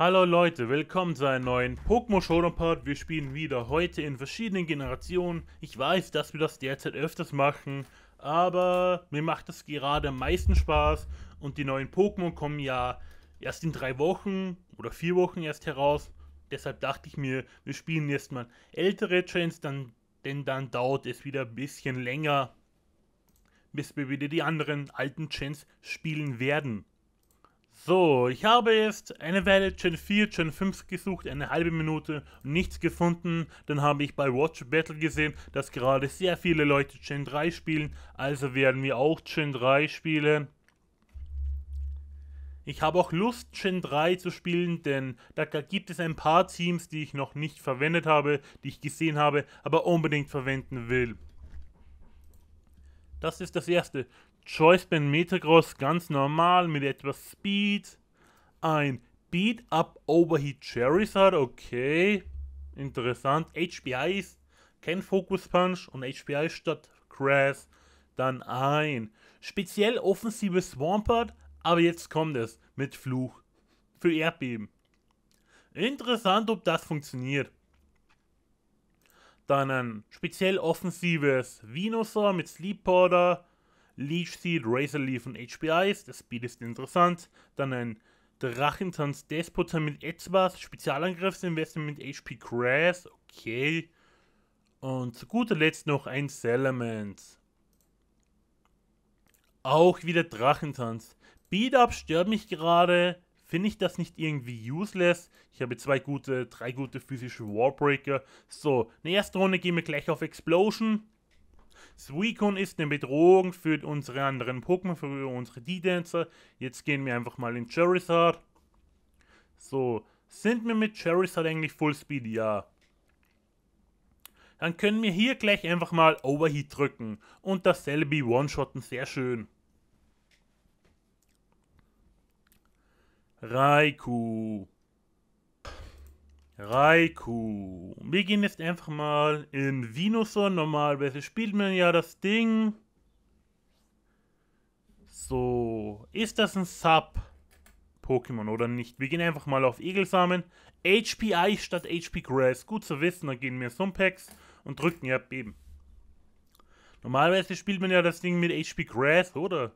Hallo Leute, willkommen zu einem neuen Pokémon Showdown Part. Wir spielen wieder heute in verschiedenen Generationen. Ich weiß, dass wir das derzeit öfters machen, aber mir macht das gerade am meisten Spaß und die neuen Pokémon kommen ja erst in drei Wochen oder vier Wochen erst heraus. Deshalb dachte ich mir, wir spielen jetzt mal ältere Chains, dann, denn dann dauert es wieder ein bisschen länger, bis wir wieder die anderen alten Chains spielen werden. So, ich habe jetzt eine Weile Gen 4, Gen 5 gesucht, eine halbe Minute und nichts gefunden. Dann habe ich bei Watch Battle gesehen, dass gerade sehr viele Leute Gen 3 spielen, also werden wir auch Gen 3 spielen. Ich habe auch Lust, Gen 3 zu spielen, denn da gibt es ein paar Teams, die ich noch nicht verwendet habe, die ich gesehen habe, aber unbedingt verwenden will. Das ist das erste. Choice Band Metagross ganz normal mit etwas Speed. Ein Beat Up Overheat Charizard, okay. Interessant. HBI ist kein Focus Punch und HBI statt Crash. dann ein. Speziell offensives Swampert, aber jetzt kommt es mit Fluch für Erdbeben. Interessant, ob das funktioniert. Dann ein speziell offensives Venusaur mit Sleep Powder, Leech Seed, Razor Leaf und HBI ist. Das Speed ist interessant. Dann ein Drachentanz Despoter mit etwas Spezialangriffsinvestment mit HP Grass. Okay. Und zu guter Letzt noch ein Salamence. Auch wieder Drachentanz. Beat-Up stört mich gerade. Finde ich das nicht irgendwie useless? Ich habe zwei gute, drei gute physische Warbreaker. So, in der ersten Runde gehen wir gleich auf Explosion. Suicune ist eine Bedrohung für unsere anderen Pokémon, für unsere D-Dancer. Jetzt gehen wir einfach mal in Charizard. So, sind wir mit Charizard eigentlich Full Speed? Ja. Dann können wir hier gleich einfach mal Overheat drücken und das Celebi One-Shotten, sehr schön. Raikou. Raikou. Wir gehen jetzt einfach mal in Venusaur. Normalerweise spielt man ja das Ding. So, ist das ein Sub-Pokémon oder nicht? Wir gehen einfach mal auf Egelsamen. HP Eis statt HP Grass. Gut zu wissen, da gehen wir zum Packs und drücken ja Beben. Normalerweise spielt man ja das Ding mit HP Grass, oder?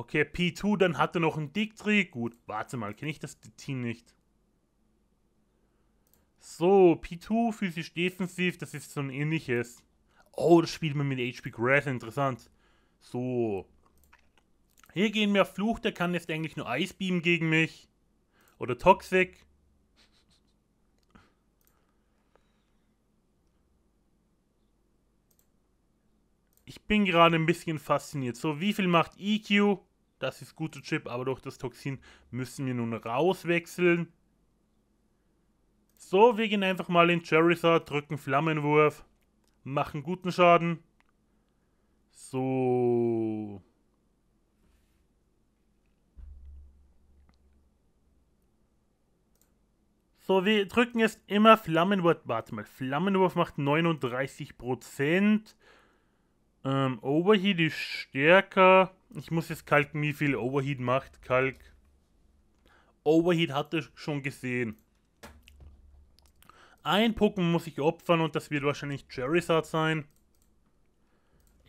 Okay, P2, dann hat er noch einen Dicktree. Gut, warte mal, kenne ich das Team nicht. So, P2, physisch defensiv, das ist so ein ähnliches. Oh, das spielt man mit HP Grass, interessant. So. Hier gehen wir auf Fluch, der kann jetzt eigentlich nur Ice Beam gegen mich. Oder Toxic. Ich bin gerade ein bisschen fasziniert. So, wie viel macht EQ? Das ist guter Chip, aber durch das Toxin müssen wir nun rauswechseln. So, wir gehen einfach mal in Charizard, drücken Flammenwurf, machen guten Schaden. So. So, wir drücken jetzt immer Flammenwurf. Warte mal, Flammenwurf macht 39%. Ähm, Overheat ist stärker. Ich muss jetzt kalken, wie viel Overheat macht. Kalk. Overheat hatte schon gesehen. Ein Pokémon muss ich opfern und das wird wahrscheinlich Charizard sein.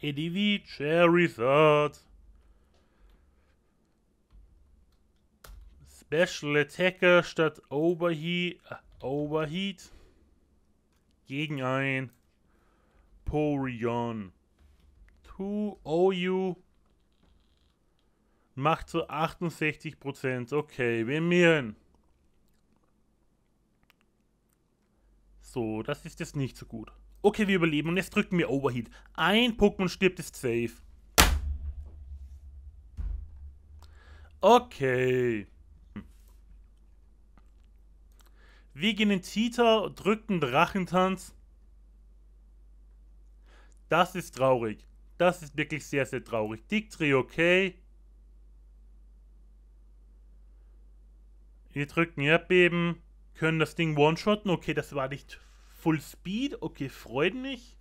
EDV Charizard. Special Attacker statt Overheat, äh, Overheat gegen ein Porygon. 2 OU macht zu 68%. Okay, wir mehren. So, das ist jetzt nicht so gut. Okay, wir überleben und jetzt drücken wir Overheat. Ein Pokémon stirbt, ist safe. Okay. Wir gehen in Cheetah, drücken Drachentanz. Das ist traurig. Das ist wirklich sehr, sehr traurig. Dictri okay. Wir drücken Erdbeben, können das Ding one-shotten. Okay, das war nicht Full Speed. Okay, freut mich.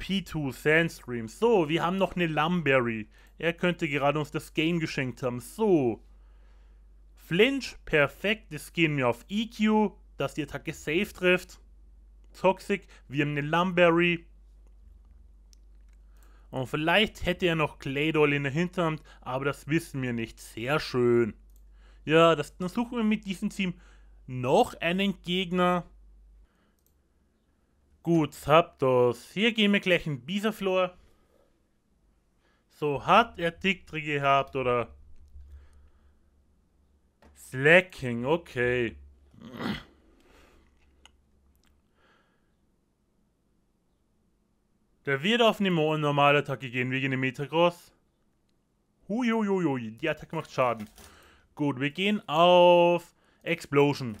P2 Sandstream. So, wir haben noch eine Lumberry. Er könnte gerade uns das Game geschenkt haben. So. Flinch, perfekt. Das gehen wir auf EQ, dass die Attacke safe trifft. Toxic, wir haben eine Lumberry. Und vielleicht hätte er noch Claydol in der Hinterhand, aber das wissen wir nicht. Sehr schön. Ja, das, dann suchen wir mit diesem Team noch einen Gegner. Gut, Zapdos. Hier gehen wir gleich in Bisaflor. So, hat er Diktri gehabt oder... Slacking, okay. Der wird auf eine normale Attacke gehen, wegen dem Metagross. Huiuiuiui, die Attacke macht Schaden. Gut, wir gehen auf Explosion.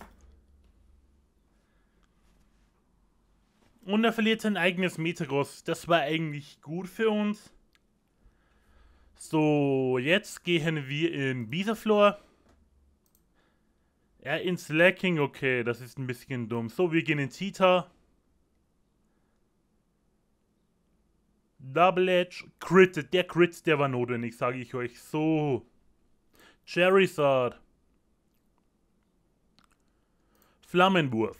Und er verliert sein eigenes Metagross. Das war eigentlich gut für uns. So, jetzt gehen wir in Bisaflor. Ja, in Slacking, okay, das ist ein bisschen dumm. So, wir gehen in Cheetah. Double Edge, Crit, der Crit, der war notwendig, sage ich euch. So. Cherrythard. Flammenwurf.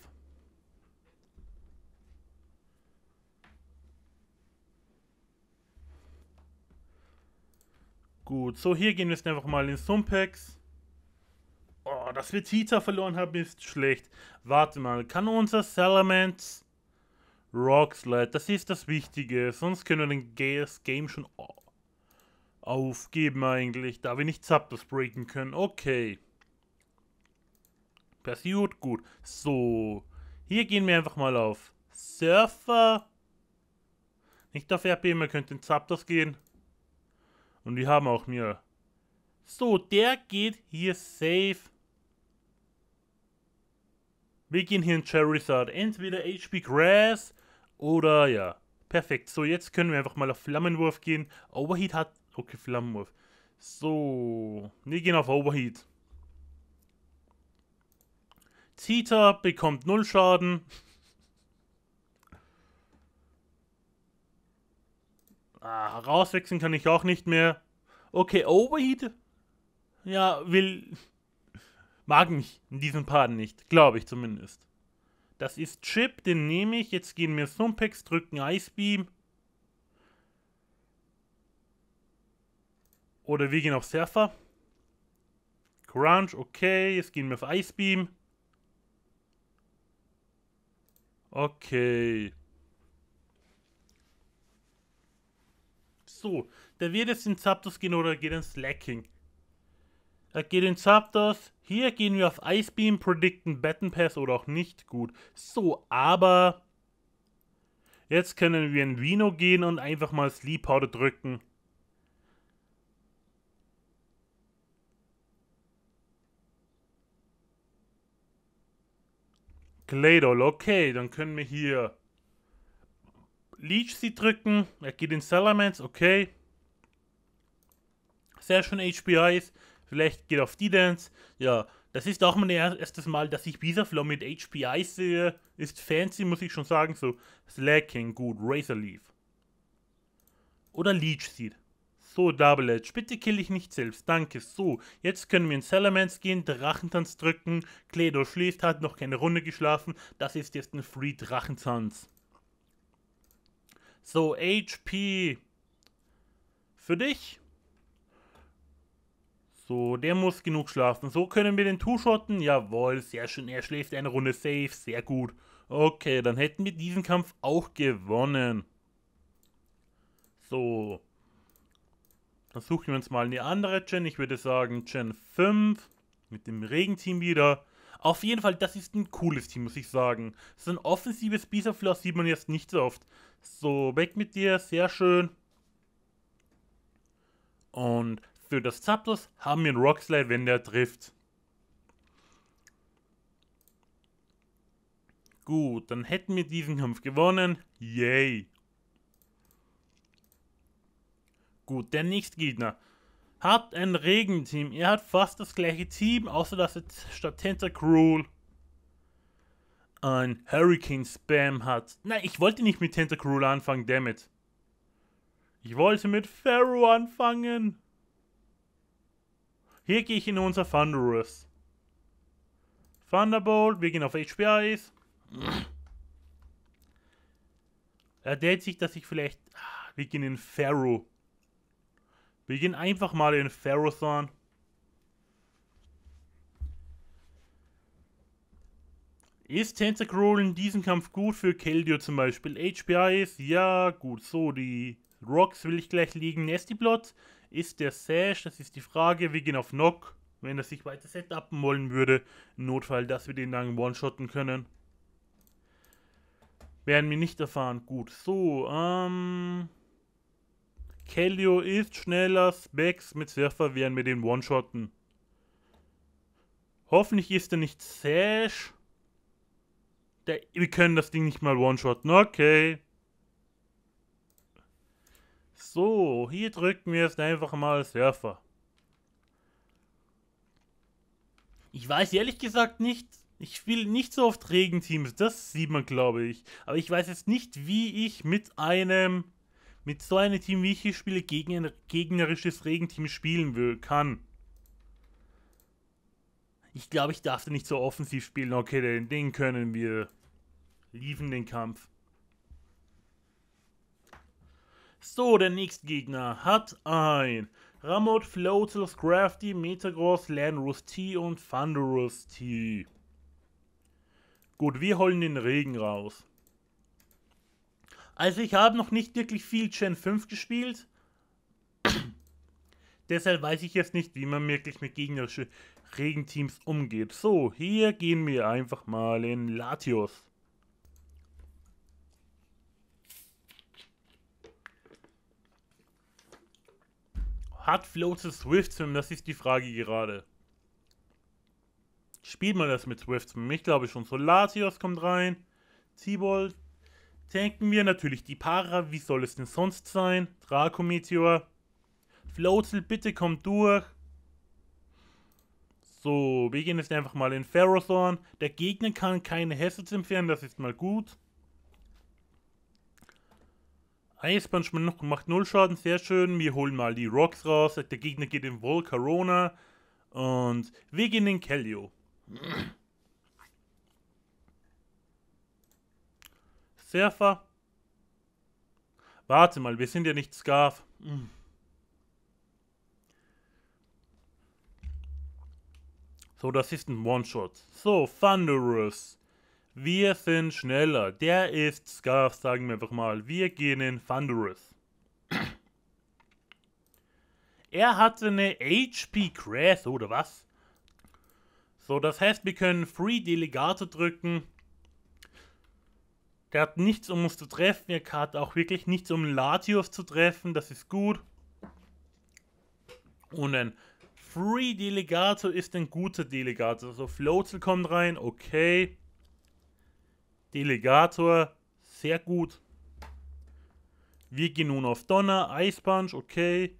Gut, so hier gehen wir jetzt einfach mal in Sumpex. Oh, dass wir Tita verloren haben, ist schlecht. Warte mal, kann unser Salamence Rock Slide? Das ist das Wichtige, sonst können wir das Game schon Aufgeben eigentlich, da wir nicht Zapdos breaken können. Okay. Passiert gut. So. Hier gehen wir einfach mal auf Surfer. Nicht auf RP, man könnte in Zapdos gehen. Und die haben auch mir. So, der geht hier safe. Wir gehen hier in Charizard. Entweder HP Grass oder ja. Perfekt. So, jetzt können wir einfach mal auf Flammenwurf gehen. Overheat hat och framåt. So, wir gehen auf Overheat. Tita bekommt null Schaden. Ah, rauswechseln kann ich auch nicht mehr. Okay, Overheat. Ja, will. Mag mich in diesem Part nicht. Glaube ich zumindest. Das ist Chip, den nehme ich. Jetzt gehen wir Sumpex, drücken Ice Beam. Oder wir gehen auf Surfer. Crunch, okay. Jetzt gehen wir auf Ice Beam. Okay. So, der wird jetzt in Zapdos gehen oder geht in Slacking. Er geht in Zapdos. Hier gehen wir auf Ice Beam, predicten Batten Pass oder auch nicht. Gut. So, aber... Jetzt können wir in Vino gehen und einfach mal Sleep Powder drücken. Claydol, okay, dann können wir hier Leech sie drücken. Er geht in Salamence, okay. Sehr schön HPIs. Vielleicht geht auf die Dance. Ja, das ist auch mein erstes Mal, dass ich Visaflow mit HPI sehe. Ist fancy, muss ich schon sagen. So, Slacking, gut, Razor Leaf. Oder Leech Seed. So, Double Edge, bitte kill ich nicht selbst. Danke. So, jetzt können wir in Salamence gehen, Drachentanz drücken. Kledo schläft, hat noch keine Runde geschlafen. Das ist jetzt ein Free Drachentanz. So, HP. Für dich. So, der muss genug schlafen. So können wir den Two-Shotten. Jawohl, sehr schön. Er schläft eine Runde safe. Sehr gut. Okay, dann hätten wir diesen Kampf auch gewonnen. So. Dann suchen wir uns mal eine andere Gen. Ich würde sagen Gen 5 mit dem Regenteam wieder. Auf jeden Fall, das ist ein cooles Team, muss ich sagen. So ein offensives bisa Bisafloss sieht man jetzt nicht so oft. So, weg mit dir, sehr schön. Und für das Zapdos haben wir einen Rockslide, wenn der trifft. Gut, dann hätten wir diesen Kampf gewonnen. Yay. Gut, der nächste Gegner. hat ein Regenteam. Er hat fast das gleiche Team, außer dass er statt Tentacruel ein Hurricane Spam hat. Nein, ich wollte nicht mit Tentacruel anfangen, damit. Ich wollte mit Pharaoh anfangen. Hier gehe ich in unser Thunderous. Thunderbolt, wir gehen auf HP Eis. Er denkt sich, dass ich vielleicht... Ah, wir gehen in Pharaoh. Wir gehen einfach mal in Ferrothorn. Ist Tentacruel in diesem Kampf gut für Keldio zum Beispiel? HPI ist ja gut. So, die Rocks will ich gleich liegen. Nestiplot ist der Sash, das ist die Frage. Wir gehen auf Knock, wenn er sich weiter setupen wollen würde. Notfall, dass wir den dann one-shotten können. Werden wir nicht erfahren. Gut, so, ähm... Kellio ist schneller, Specs mit Surfer werden wir den One-Shotten. Hoffentlich ist er nicht Sash. Der, wir können das Ding nicht mal One-Shotten, okay. So, hier drücken wir jetzt einfach mal Surfer. Ich weiß ehrlich gesagt nicht, ich spiele nicht so oft Regenteams, das sieht man glaube ich. Aber ich weiß jetzt nicht, wie ich mit einem mit so einem Team, wie ich hier spiele, gegen ein gegnerisches Regenteam spielen will, kann. Ich glaube, ich darf nicht so offensiv spielen. Okay, den, den können wir. Liefen den Kampf. So, der nächste Gegner hat ein Ramot, Floatless, Crafty, Metagross, Landrus T und Thunderous T. Gut, wir holen den Regen raus. Also ich habe noch nicht wirklich viel Gen 5 gespielt. Deshalb weiß ich jetzt nicht, wie man wirklich mit gegnerischen Regenteams umgeht. So, hier gehen wir einfach mal in Latios. Hat Float zu Swift Swim? Das ist die Frage gerade. Spielt man das mit Swift Swim? Ich glaube schon. So, Latios kommt rein. Zibold, tanken wir natürlich die Para, wie soll es denn sonst sein? Draco Meteor. Floatzel, bitte komm durch. So, wir gehen jetzt einfach mal in Ferrothorn. Der Gegner kann keine Hessels entfernen, das ist mal gut. Eispunch macht 0 Schaden, sehr schön. Wir holen mal die Rocks raus. Der Gegner geht in Volcarona. Und wir gehen in Kellio. Server. Warte mal, wir sind ja nicht Scarf. Hm. So, das ist ein One-Shot. So, Thunderous. Wir sind schneller. Der ist Scarf, sagen wir einfach mal. Wir gehen in Thunderous. er hatte eine HP Crash, oder was? So, das heißt, wir können Free Delegate drücken. Der hat nichts, um uns zu treffen. Er hat auch wirklich nichts, um Latios zu treffen. Das ist gut. Und ein Free Delegator ist ein guter Delegator. Also Floatzel kommt rein. Okay. Delegator. Sehr gut. Wir gehen nun auf Donner. Eispunch. Okay.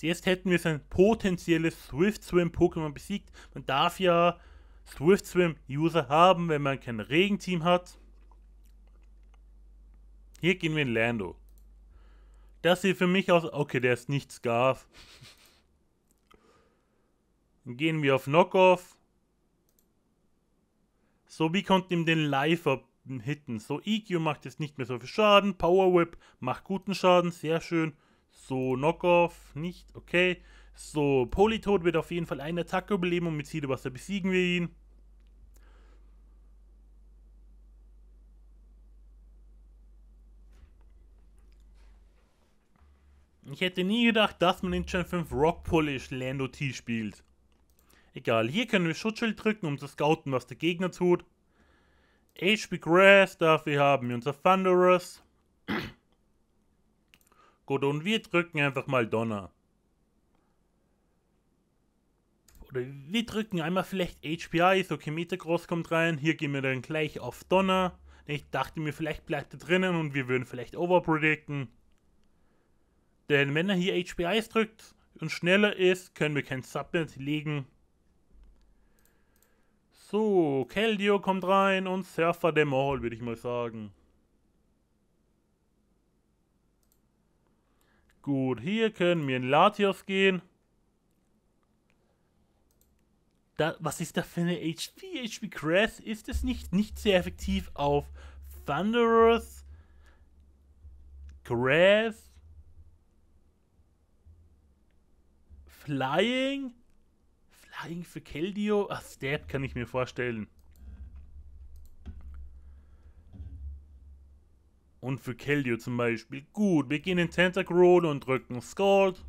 Jetzt hätten wir sein potenzielles Swift Swim Pokémon besiegt. Man darf ja Swift Swim User haben, wenn man kein Regenteam hat. Hier gehen wir in Lando. Das sieht für mich aus... Okay, der ist nicht Scarf. Dann gehen wir auf Knockoff. So, wie konnte ihm den Leifer hitten. So, EQ macht jetzt nicht mehr so viel Schaden. Power Whip macht guten Schaden. Sehr schön. So, Knockoff nicht. Okay. So, Politod wird auf jeden Fall eine Attacke überleben und mit Siedewasser besiegen wir ihn. Ich hätte nie gedacht, dass man in Gen 5 Rock Polish Lando T spielt. Egal, hier können wir Schutzschild drücken, um zu scouten, was der Gegner tut. HP Grass, dafür haben wir unser Thunderous. Gut, und wir drücken einfach mal Donner. Oder wir drücken einmal vielleicht HPI, so Kimeter Gross kommt rein. Hier gehen wir dann gleich auf Donner. Ich dachte mir, vielleicht bleibt er drinnen und wir würden vielleicht overpredicten. Denn wenn er hier HP Eis drückt und schneller ist, können wir kein Subnet legen. So, Keldio kommt rein und Surfer dem All, würde ich mal sagen. Gut, hier können wir in Latios gehen. Da, was ist da für eine HP? HP Crash? Ist es nicht, nicht sehr effektiv auf Thunderous. Crash? Flying? Flying für Keldio? Ach, Stab kann ich mir vorstellen. Und für Keldio zum Beispiel. Gut, wir gehen in Tentacruel und drücken Scald.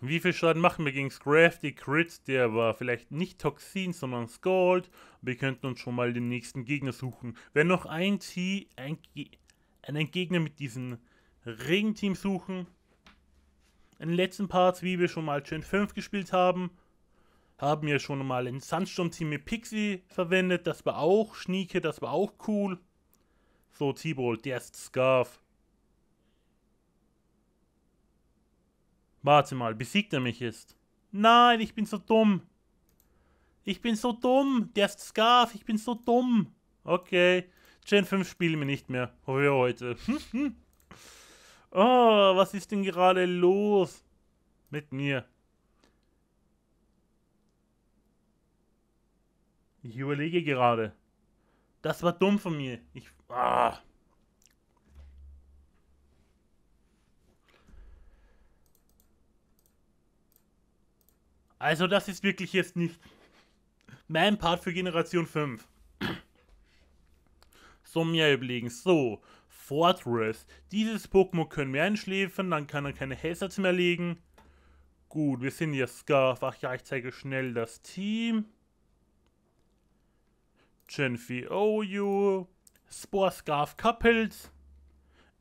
Wie viel Schaden machen wir gegen Scrafty Crit? Der war vielleicht nicht Toxin, sondern Scald. Wir könnten uns schon mal den nächsten Gegner suchen. Wenn noch ein T, ein, einen Gegner mit diesem Regenteam suchen. In den letzten Parts, wie wir schon mal Gen 5 gespielt haben, haben wir schon mal ein Sandsturm-Team mit Pixie verwendet. Das war auch schnieke, das war auch cool. So, Tibol, der ist Scarf. Warte mal, besiegt er mich jetzt? Nein, ich bin so dumm. Ich bin so dumm. Der ist Scarf, ich bin so dumm. Okay. Gen 5 spielen wir nicht mehr. Heuer heute. Hm, hm. oh, was ist denn gerade los mit mir? Ich überlege gerade. Das war dumm von mir. Ich. Ah. Also das ist wirklich jetzt nicht mein Part für Generation 5. So, mir überlegen. So, Fortress. Dieses Pokémon können wir einschläfen, dann kann er keine Hazards mehr legen. Gut, wir sind hier Scarf. Ach ja, ich zeige schnell das Team. Genfi Oyu. Spore Scarf Couples.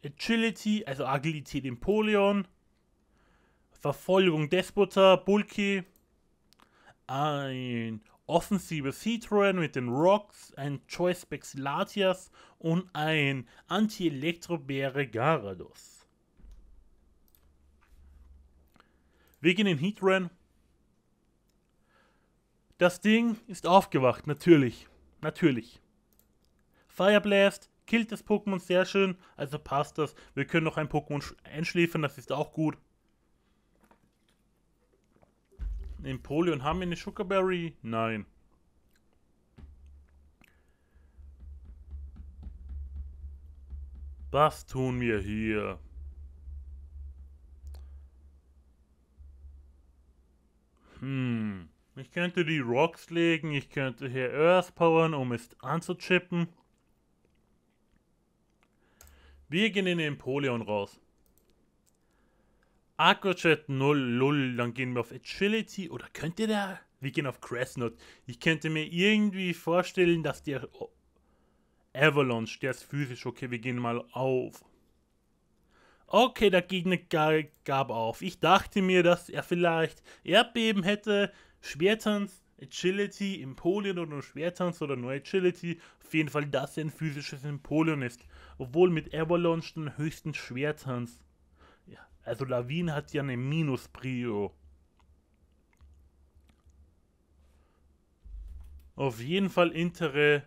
Agility, also Agilität Empoleon. Verfolgung Despota, Bulky. Ein offensive Citroën mit den Rocks, ein Choicebex Latias und ein Anti-Elektrobäre Garados. Wir gehen in Heatran. Das Ding ist aufgewacht, natürlich. Natürlich. Fireblast killt das Pokémon sehr schön, also passt das. Wir können noch ein Pokémon einschläfern, das ist auch gut. in haben wir eine Sugarberry? Nein. Was tun wir hier? Hm. Ich könnte die Rocks legen, ich könnte hier Earth powern, um es anzuchippen. Wir gehen in den Empoleon raus. Aquachat 0, lull, dann gehen wir auf Agility oder könnt ihr da? Wir gehen auf Cressnut. Ich könnte mir irgendwie vorstellen, dass der oh, Avalanche, der ist physisch. Okay, wir gehen mal auf. Okay, der Gegner gab auf. Ich dachte mir, dass er vielleicht Erdbeben hätte, Schwertanz, Agility, Empoleon oder nur Schwertanz oder nur Agility. Auf jeden Fall, dass er ein physisches Empoleon ist. Obwohl mit Avalanche den höchsten Schwertanz. Also Lawin hat ja eine Minus-Prio. Auf jeden Fall interessant.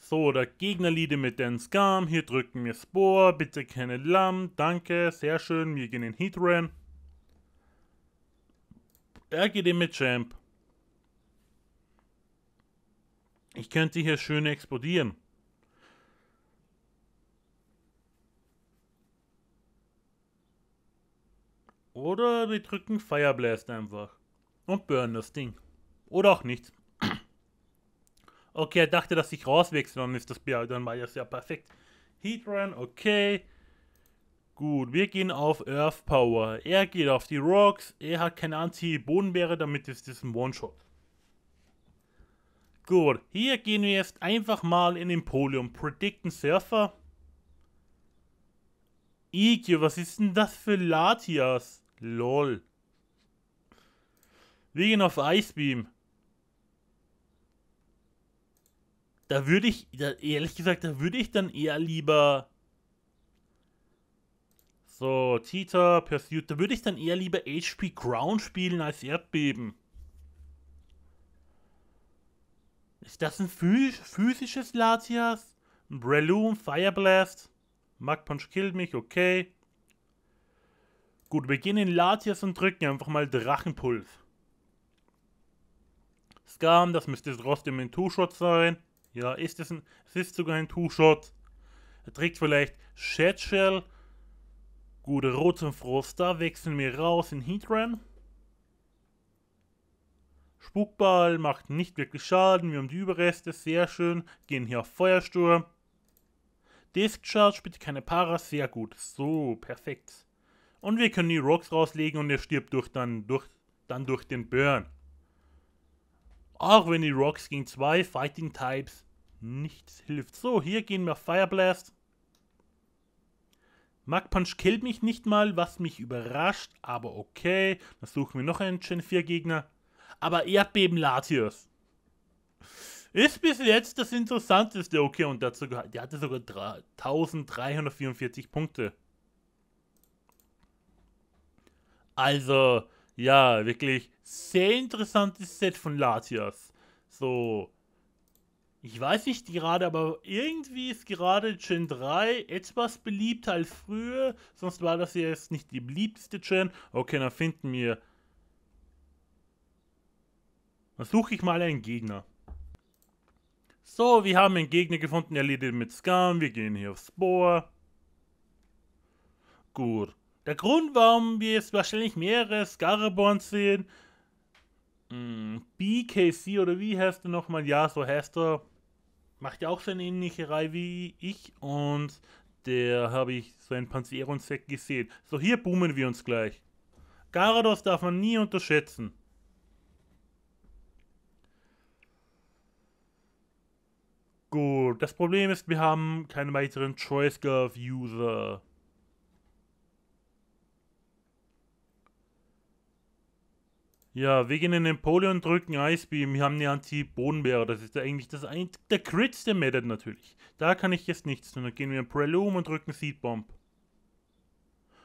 So, der Gegner liede mit den Skam. Hier drücken wir Spore. Bitte keine Lamm. Danke, sehr schön. Wir gehen in Heatran. Er geht in mit Champ. Ich könnte hier schön explodieren. Oder wir drücken Fireblast einfach. Und burn das Ding. Oder auch nicht. okay, er dachte, dass ich rauswechsel, dann ist das dann war das ja perfekt. Heatrun, okay. Gut, wir gehen auf Earth Power. Er geht auf die Rocks. Er hat keine Anti-Bodenbeere, damit ist das ein One-Shot. Gut, hier gehen wir jetzt einfach mal in den Emporium. Predicten Surfer. Ike, was ist denn das für Latias? Lol. Wir gehen auf Icebeam. Da würde ich, da, ehrlich gesagt, da würde ich dann eher lieber... So, Tita, Pursuit. Da würde ich dann eher lieber HP Ground spielen als Erdbeben. Ist das ein physisch, physisches Latias? Ein Breloom, Fireblast. Mug Punch killt mich, okay. Gut, wir gehen in Latias und drücken einfach mal Drachenpuls. Skam, das müsste trotzdem ein Two-Shot sein. Ja, ist es ein, es ist sogar ein Two-Shot. Er trägt vielleicht Shadshell. Gut, Rot und Froster wechseln wir raus in Heatran. Spukball macht nicht wirklich Schaden. Wir haben die Überreste, sehr schön. Gehen hier auf Feuersturm. Discharge, bitte keine Para, sehr gut. So, perfekt. Und wir können die Rocks rauslegen und er stirbt durch dann, durch, dann durch den Burn. Auch wenn die Rocks gegen zwei Fighting Types nichts hilft. So, hier gehen wir Fire Blast. Mag Punch killt mich nicht mal, was mich überrascht, aber okay. Dann suchen wir noch einen Gen 4 Gegner. Aber Erdbeben Latius. Ist bis jetzt das Interessanteste. Okay, und dazu, der hatte sogar 1344 Punkte. Also, ja, wirklich sehr interessantes Set von Latias. So, ich weiß nicht gerade, aber irgendwie ist gerade Gen 3 etwas beliebter als früher. Sonst war das jetzt nicht die beliebteste Gen. Okay, dann finden wir... Dann suche ich mal einen Gegner. So, wir haben einen Gegner gefunden, erledigt mit Scam. Wir gehen hier aufs Bohr. Gut. Der Grund, warum wir jetzt wahrscheinlich mehrere Scaraborns sehen, hm, BKC oder wie heißt er nochmal? Ja, so heißt er. Macht ja auch seine eine ähnliche Reihe wie ich und der habe ich so ein Panzeron-Set gesehen. So, hier boomen wir uns gleich. Garados darf man nie unterschätzen. Gut, das Problem ist, wir haben keine weiteren Choice Curve User. Ja, wir gehen in den Pole und drücken Icebeam. Wir haben eine Anti-Bodenbeere. Das ist eigentlich das ein der Crit, der Method natürlich. Da kann ich jetzt nichts tun. Dann gehen wir in Prelume und drücken Seed Bomb.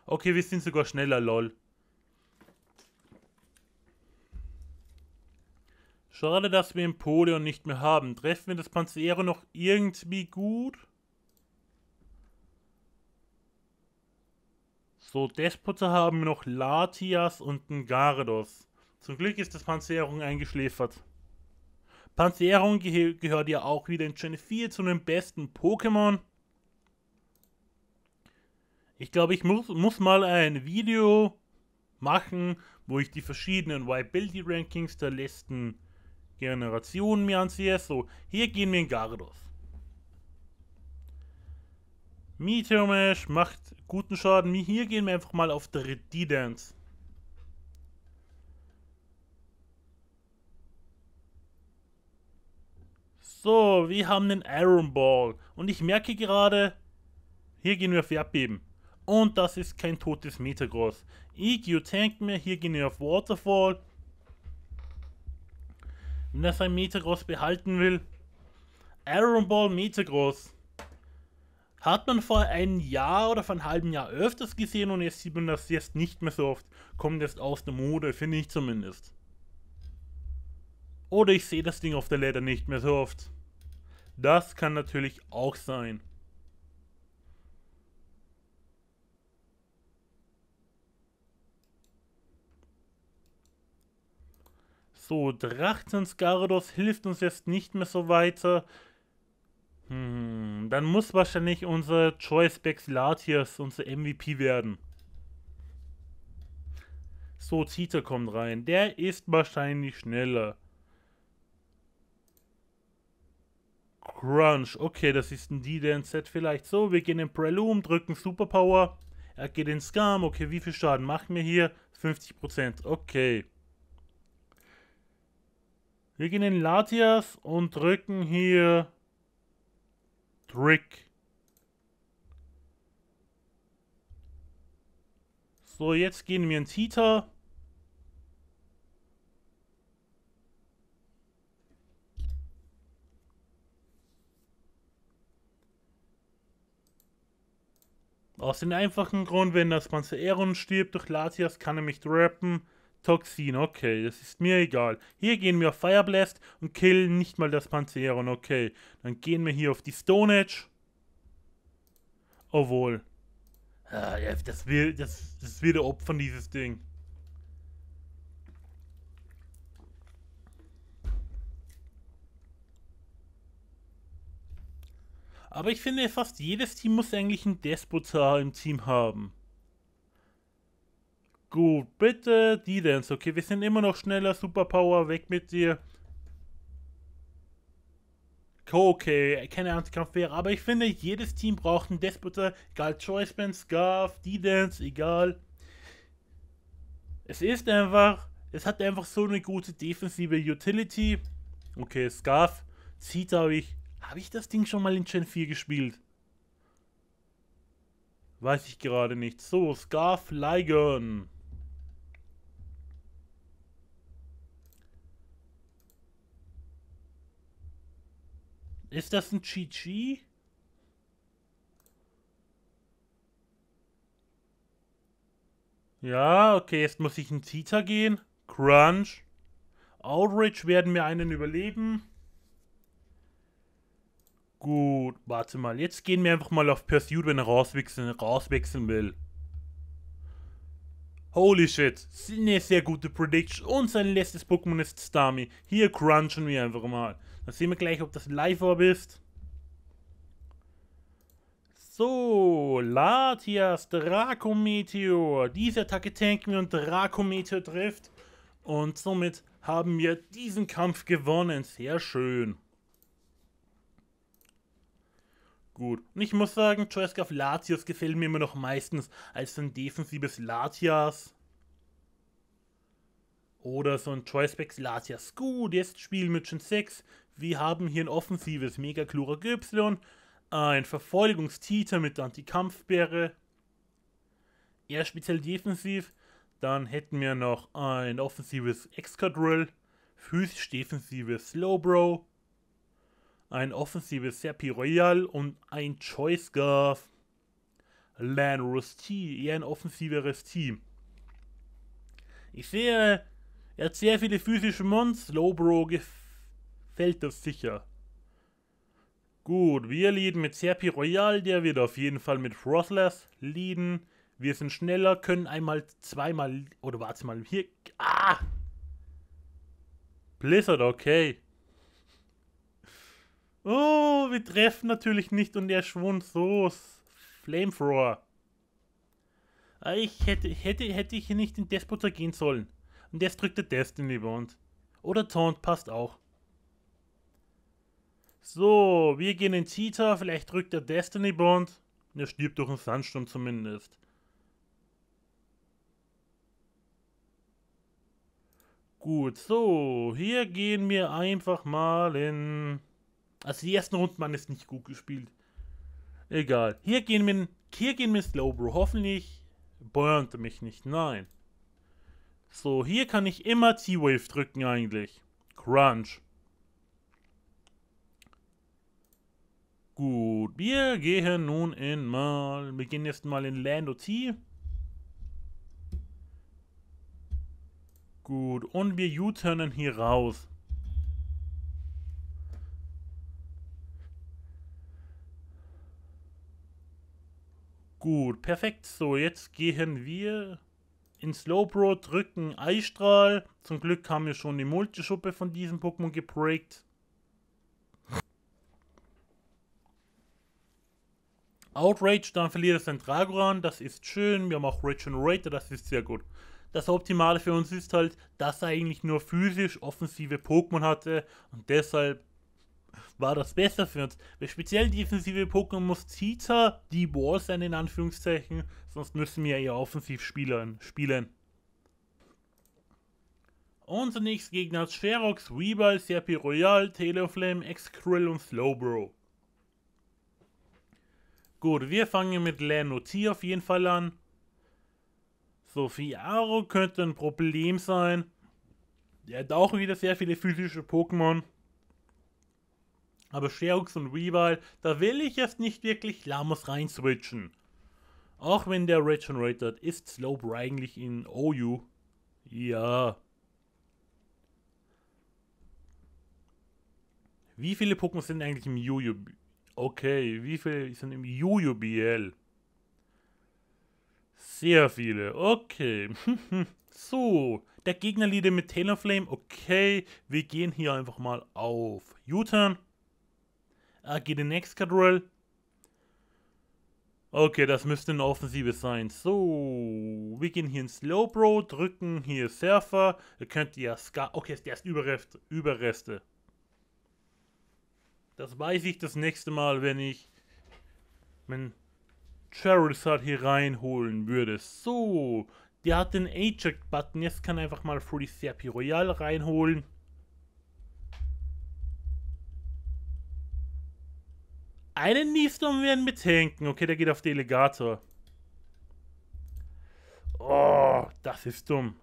Okay, wir sind sogar schneller, lol. Schade, dass wir den Pole nicht mehr haben. Treffen wir das Panzero noch irgendwie gut? So, Despoter haben wir noch Latias und einen Gardos. Zum Glück ist das Panzerung eingeschläfert. Panzerung geh gehört ja auch wieder in Gen 4 zu den besten Pokémon. Ich glaube, ich muss, muss mal ein Video machen, wo ich die verschiedenen Viability Rankings der letzten Generationen mir ansehe. So, hier gehen wir in Gardos. Meteor Mash macht guten Schaden. Hier gehen wir einfach mal auf Dreadidance. So, wir haben den Iron Ball. Und ich merke gerade, hier gehen wir auf Erdbeben. Und das ist kein totes Metagross. EQ tankt mir, hier gehen wir auf Waterfall. Wenn er sein Metagross behalten will. Iron Ball Metagross. Hat man vor einem Jahr oder vor einem halben Jahr öfters gesehen und jetzt sieht man das jetzt nicht mehr so oft. Kommt jetzt aus der Mode, finde ich zumindest. Oder ich sehe das Ding auf der Leiter nicht mehr so oft. Das kann natürlich auch sein. So, Drachtens Gardos hilft uns jetzt nicht mehr so weiter. Hm, dann muss wahrscheinlich unser Choice Backs unser MVP werden. So, Tita kommt rein. Der ist wahrscheinlich schneller. Crunch. Okay, das ist ein D-Dance-Set vielleicht. So, wir gehen in Preloom, drücken Superpower. Er geht in Scam. Okay, wie viel Schaden machen wir hier? 50%. Okay. Wir gehen in Latias und drücken hier Trick. So, jetzt gehen wir in Tita. Aus dem einfachen Grund, wenn das Panzer Eron stirbt durch Latias, kann er mich drappen. Toxin, okay, das ist mir egal. Hier gehen wir auf Fireblast und killen nicht mal das Panzeron, okay. Dann gehen wir hier auf die Stone Edge. Obwohl. Ah, das will, das, das will der Opfern, dieses Ding. Aber ich finde, fast jedes Team muss eigentlich einen Despotar im Team haben. Gut, bitte die Dance. Okay, wir sind immer noch schneller. Superpower, weg mit dir. Okay, keine Ernstkampf wäre, aber ich finde, jedes Team braucht einen Despotar, egal Choice Band, Scarf, D-Dance, egal. Es ist einfach, es hat einfach so eine gute defensive Utility. Okay, Scarf zieht, habe ich habe ich das Ding schon mal in Gen 4 gespielt? Weiß ich gerade nicht. So, Scarf Ligon. Ist das ein GG? Ja, okay, jetzt muss ich in Zita gehen. Crunch. Outrage werden mir einen überleben. Gut, warte mal. Jetzt gehen wir einfach mal auf Pursuit, wenn er rauswechseln, rauswechseln will. Holy shit, eine sehr gute Prediction und sein letztes Pokémon ist Stami. Hier crunchen wir einfach mal. Dann sehen wir gleich, ob das Live-Orb ist. So, Latias, Dracometeor. Diese Attacke tanken wir und Dracometeor trifft. Und somit haben wir diesen Kampf gewonnen. Sehr schön. gut. Und ich muss sagen, Choice auf Latios gefällt mir immer noch meistens als ein defensives Latias. Oder so ein Choiceback Latias. Gut, jetzt spielen wir schon 6. Wir haben hier ein offensives Megaklura Y. Ein Verfolgungstiter mit Antikampfbäre. Eher speziell defensiv. Dann hätten wir noch ein offensives Excadrill. Physisch defensives Slowbro ein offensives Serpi Royal und ein Choice Guard Lan Rusty, eher ein offensiveres Team. Ich sehe, er hat sehr viele physische Mons, Lowbro gefällt das sicher. Gut, wir leaden mit Serpi Royal, der wird auf jeden Fall mit Frothless leaden. Wir sind schneller, können einmal, zweimal, oder warte mal, hier, ah! Blizzard, okay. Oh, wir treffen natürlich nicht und er schwund so. Flamethrower. Ah, ich hätte, hätte, hätte ich hier nicht in Despoter gehen sollen. Und jetzt drückt der Destiny Bond. Oder Taunt passt auch. So, wir gehen in Cheetah. Vielleicht drückt der Destiny Bond. Er stirbt durch einen Sandsturm zumindest. Gut, so, hier gehen wir einfach mal in also die ersten Runden waren es nicht gut gespielt. Egal. Hier gehen wir, hier gehen wir slow, Bro. Hoffentlich burnt mich nicht. Nein. So, hier kann ich immer T-Wave drücken eigentlich. Crunch. Gut, wir gehen nun in mal. Wir gehen jetzt mal in Lando T. Gut, und wir U-turnen hier raus. Gut, perfekt. So, jetzt gehen wir in Slowbro, drücken Eistrahl. Zum Glück haben wir schon die Multischuppe von diesem Pokémon geprägt. Outrage, dann verliert es ein Dragoran, das ist schön. Wir haben auch Regenerator, das ist sehr gut. Das Optimale für uns ist halt, dass er eigentlich nur physisch offensive Pokémon hatte und deshalb war das besser für uns. Speziell defensive Pokémon muss Zita die Ball sein, in Anführungszeichen, sonst müssen wir ja offensiv spielen. spielen. Unser nächster Gegner hat Sherox, Weavile, Serpi Royal, Teleflame, Excrell und Slowbro. Gut, wir fangen mit Lanoti auf jeden Fall an. So, Fiaro könnte ein Problem sein. Er hat auch wieder sehr viele physische Pokémon aber Sherux und Weavile, da will ich jetzt nicht wirklich Lamos rein switchen. Auch wenn der Regenerated ist Slope eigentlich in OU. Ja. Wie viele Pokémon sind eigentlich im Juju? Okay, wie viele sind im Juju BL? Sehr viele. Okay. so, der Gegner liegt mit Taylor Flame. Okay, wir gehen hier einfach mal auf U-Turn. Ah, geht in Excadrill. Okay, das müsste ein offensives sein. So, wir gehen hier in Slowbro, drücken hier Surfer. Ihr könnt ja Scar... Okay, der ist Überreste. Überreste. Das weiß ich das nächste Mal, wenn ich... Wenn Charizard hier reinholen würde. So, der hat den Eject-Button. Jetzt kann er einfach mal Free Serpi Royal reinholen. Einen Neefdom werden mithinken. Okay, der geht auf Delegator. Oh, das ist dumm.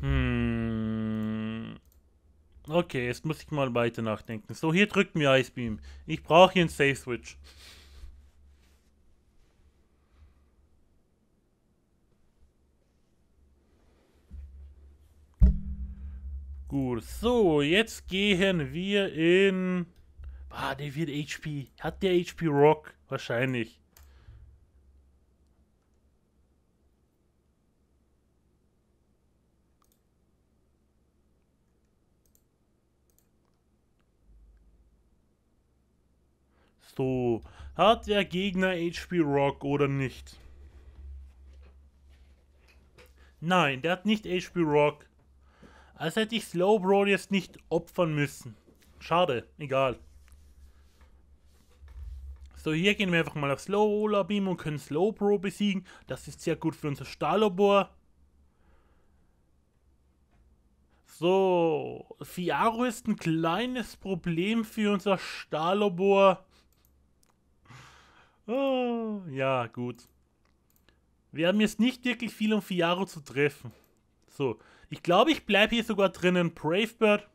Hm. Okay, jetzt muss ich mal weiter nachdenken. So, hier drückt mir Ice Beam. Ich brauche hier einen Safe Switch. Gut, so, jetzt gehen wir in... Ah, der wird HP. Hat der HP Rock? Wahrscheinlich. So, hat der Gegner HP Rock oder nicht? Nein, der hat nicht HP Rock. Als hätte ich Slowbro jetzt nicht opfern müssen. Schade, egal. So, hier gehen wir einfach mal auf Slow Labim und können Slowbro besiegen. Das ist sehr gut für unser Stahllabor. So, Fiaro ist ein kleines Problem für unser Stahllabor. Oh, ah, ja, gut. Wir haben jetzt nicht wirklich viel, um Fiaro zu treffen. So, ich glaube, ich bleibe hier sogar drinnen. Brave Bird.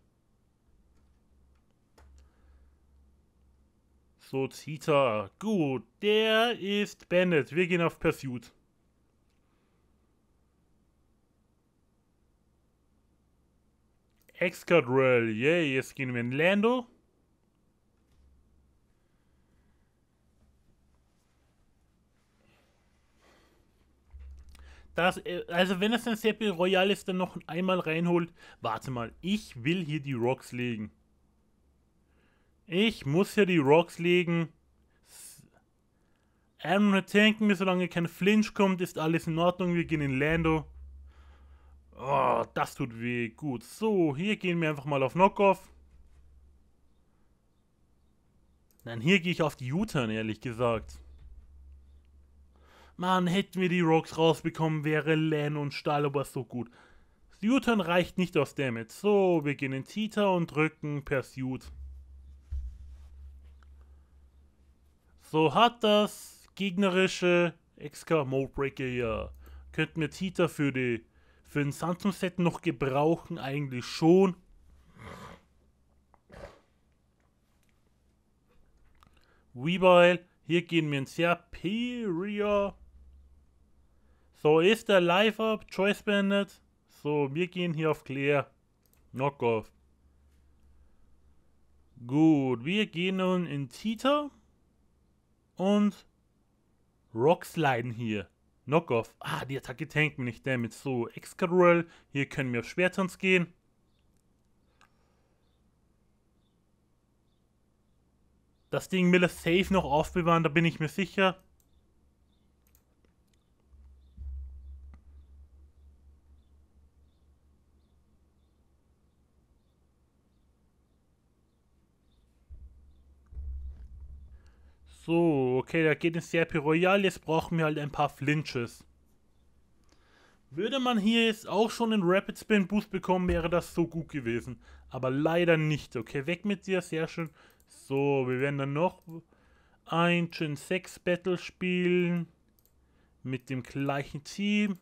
So, Zita. Gut, der ist Bandit. Wir gehen auf Pursuit. Excadrill. Yay, jetzt gehen wir in Lando. Das, äh, also wenn es ein Seppi Royal ist, dann noch einmal reinholt. Warte mal, ich will hier die Rocks legen. Ich muss hier die Rocks legen. Aaron tanken mir, solange kein Flinch kommt, ist alles in Ordnung. Wir gehen in Lando. Oh, das tut weh. Gut, so, hier gehen wir einfach mal auf Knockoff. Nein, hier gehe ich auf die U-Turn, ehrlich gesagt. Mann, hätten wir die Rocks rausbekommen, wäre Len und Stahl aber so gut. Suitern reicht nicht aus Damage. So, wir gehen in Tita und drücken Pursuit. So hat das gegnerische Exka Breaker ja. Könnten wir Tita für die für den Santum Set noch gebrauchen? Eigentlich schon. Weavile, hier gehen wir in Serperia. So, ist der Live Up? Choice beendet? So, wir gehen hier auf Claire. Knockoff. Gut, wir gehen nun in Tita und Rocksliden hier. Knockoff. Ah, die Attacke tankt mir nicht damit. So, Excadrill. Hier können wir auf Schwertanz gehen. Das Ding will er safe noch aufbewahren, da bin ich mir sicher. So, okay, da geht es ins Serpio Royal. Jetzt brauchen wir halt ein paar Flinches. Würde man hier jetzt auch schon einen Rapid Spin Boost bekommen, wäre das so gut gewesen. Aber leider nicht. Okay, weg mit dir, sehr schön. So, wir werden dann noch ein Gen 6 Battle spielen. Mit dem gleichen Team.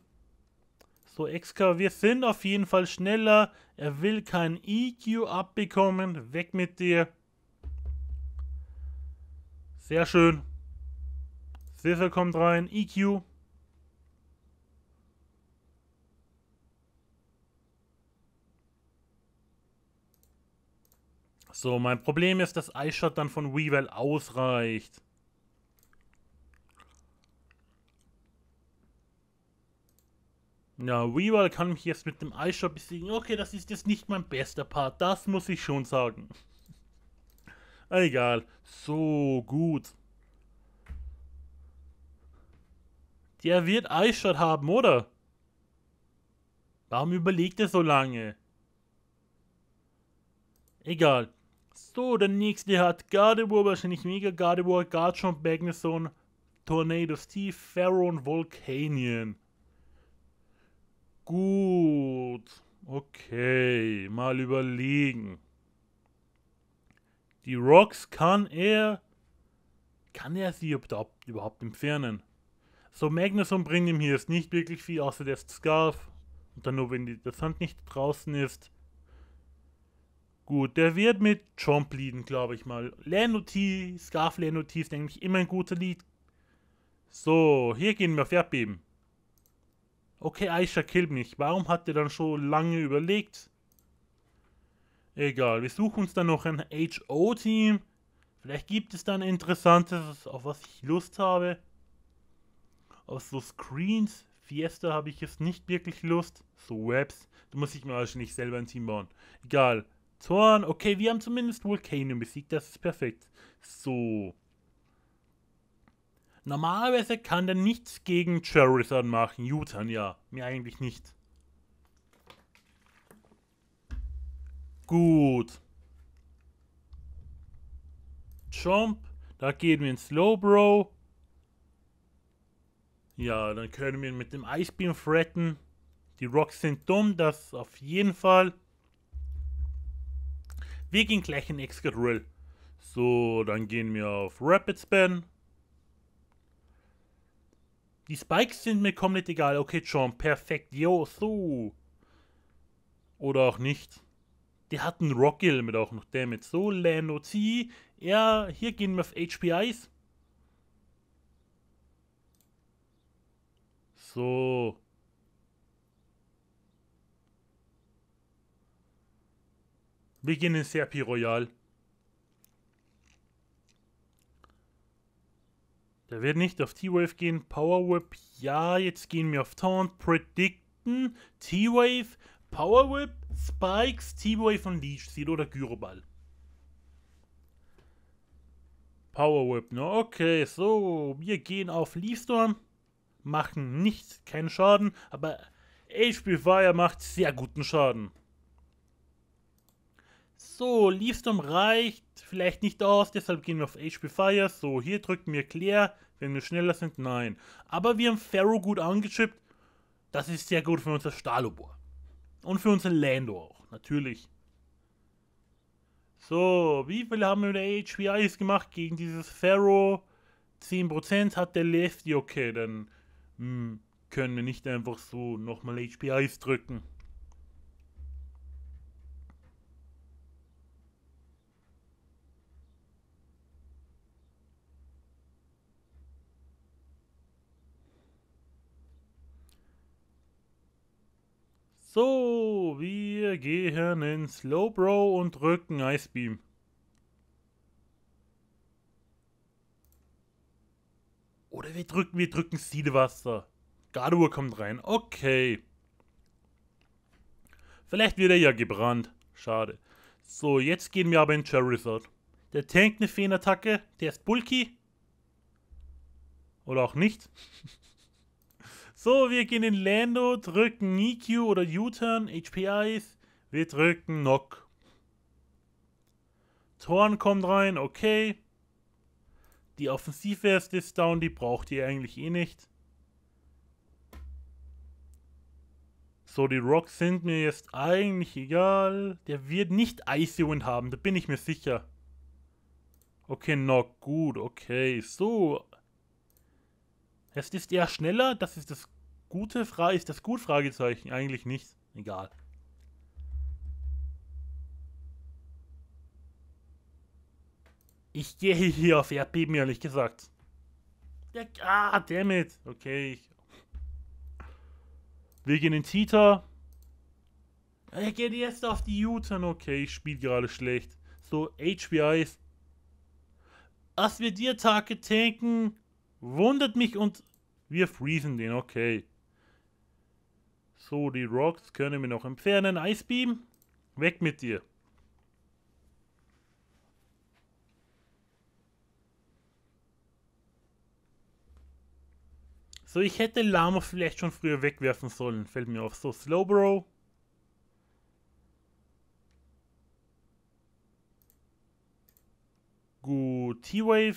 So, Exka, wir sind auf jeden Fall schneller. Er will kein EQ abbekommen. Weg mit dir. Sehr schön. Sissel kommt rein. EQ. So, mein Problem ist, dass Eyeshot dann von Weevil ausreicht. Ja, Weevil kann mich jetzt mit dem Eyeshot besiegen. Okay, das ist jetzt nicht mein bester Part. Das muss ich schon sagen. Egal, so gut. Der wird Eistadt haben, oder? Warum überlegt er so lange? Egal. So, der nächste hat Gardevoir, wahrscheinlich Mega Gardevoir, Garchomp, Magnuson, Tornado Steve, Pharaoh und Volcanion. Gut. Okay, mal überlegen. Die Rocks kann er. Kann er sie überhaupt entfernen? So, Magnuson bringt ihm hier jetzt nicht wirklich viel, außer der Scarf. Und dann nur, wenn die, das Hand nicht draußen ist. Gut, der wird mit Chomp leaden, glaube ich mal. Lenoti, Scarf Lenoti ist eigentlich immer ein guter Lied. So, hier gehen wir auf Erdbeben. Okay, Aisha killt mich. Warum hat er dann schon lange überlegt? Egal, wir suchen uns dann noch ein HO-Team. Vielleicht gibt es dann Interessantes, auf was ich Lust habe. Auf so Screens, Fiesta habe ich jetzt nicht wirklich Lust. So Webs, da muss ich mir wahrscheinlich selber ein Team bauen. Egal. Zorn, okay, wir haben zumindest Volcano besiegt, das ist perfekt. So. Normalerweise kann der nichts gegen Charizard machen. Jutan, ja. Mir eigentlich nicht. Gut. Jump. Da gehen wir in Low Bro. Ja, dann können wir mit dem Eisbeam fretten. Die Rocks sind dumm, das auf jeden Fall. Wir gehen gleich in Extra Drill. So, dann gehen wir auf Rapid Span. Die Spikes sind mir komplett egal. Okay, Jump. perfekt. Yo, so. Oder auch nicht die hatten Rockgill mit auch noch Damage. So, Lando T. Ja, hier gehen wir auf HPIs. So. Wir gehen in Serpi Royal. Der wird nicht auf T-Wave gehen. Power Whip, ja, jetzt gehen wir auf Taunt. Predicten, T-Wave, Power Whip, Spikes, T-Boy von Leech Seed oder Gyroball. Power Whip, ne? Okay, so, wir gehen auf Leafstorm, machen nicht keinen Schaden, aber HP Fire macht sehr guten Schaden. So, Leafstorm reicht vielleicht nicht aus, deshalb gehen wir auf HP Fire. So, hier drücken wir Claire, wenn wir schneller sind, nein. Aber wir haben Pharaoh gut angechippt, das ist sehr gut für unser Stalobor. Und für unseren Lando auch, natürlich. So, wie viel haben wir mit der HPIs gemacht gegen dieses Pharaoh? 10% hat der Lefty, okay, dann mh, hm, können wir nicht einfach so nochmal HPIs drücken. So, wir gehen in Slowbro und drücken Ice Beam. Oder wir drücken, wir drücken Seedwasser. Gardur kommt rein. Okay. Vielleicht wird er ja gebrannt. Schade. So, jetzt gehen wir aber in Charizard. Der tankt eine Feenattacke. Der ist bulky. Oder auch nicht. So, wir gehen in Lando, drücken EQ oder U-Turn, HP Ice. Wir drücken Knock. Thorn kommt rein, okay. Die Offensivwest ist down, die braucht ihr eigentlich eh nicht. So, die Rocks sind mir jetzt eigentlich egal. Der wird nicht Icy Wind haben, da bin ich mir sicher. Okay, Knock, gut, okay. So, das ist eher schneller, das ist das gute Frage, ist das gut Fragezeichen eigentlich nicht. Egal. Ich gehe hier auf Erdbeben, ehrlich gesagt. Der, ah, dammit. Okay. Ich, wir gehen in Tita. Er geht jetzt auf die Juten. Okay, ich spiele gerade schlecht. So, HBIs. Dass wir dir Tage tanken, wundert mich und wir freezen den, okay. So, die Rocks können wir noch entfernen. Eisbeam, weg mit dir. So, ich hätte Lama vielleicht schon früher wegwerfen sollen. Fällt mir auf. So, Slowbro. Gut, T-Wave.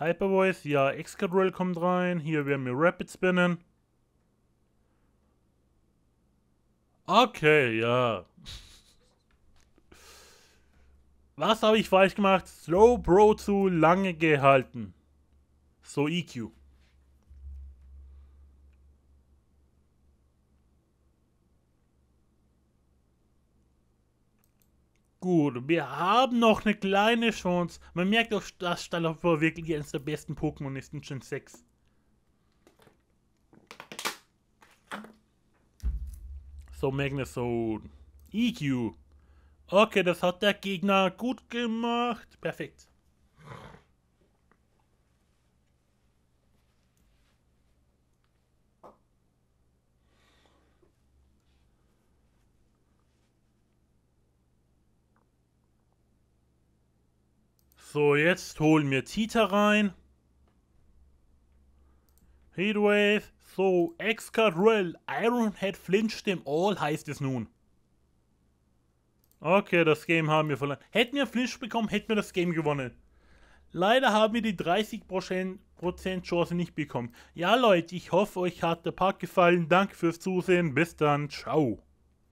Hypervoice, ja, Excadrill kommt rein. Hier werden wir Rapid spinnen. Okay, ja. Was habe ich falsch gemacht? Slow Bro zu lange gehalten. So EQ. gut. Wir haben noch eine kleine Chance. Man merkt auch, dass Stalopor wirklich eines der besten Pokémon ist in Gen 6. So, Magnezone. EQ. Okay, das hat der Gegner gut gemacht. Perfekt. So, jetzt holen wir Tita rein. Heatwave. So, Excadrill. Ironhead flincht dem All, heißt es nun. Okay, das Game haben wir verloren. Hätten wir Flinch bekommen, hätten wir das Game gewonnen. Leider haben wir die 30% Chance nicht bekommen. Ja, Leute, ich hoffe, euch hat der Park gefallen. Danke fürs Zusehen. Bis dann. Ciao.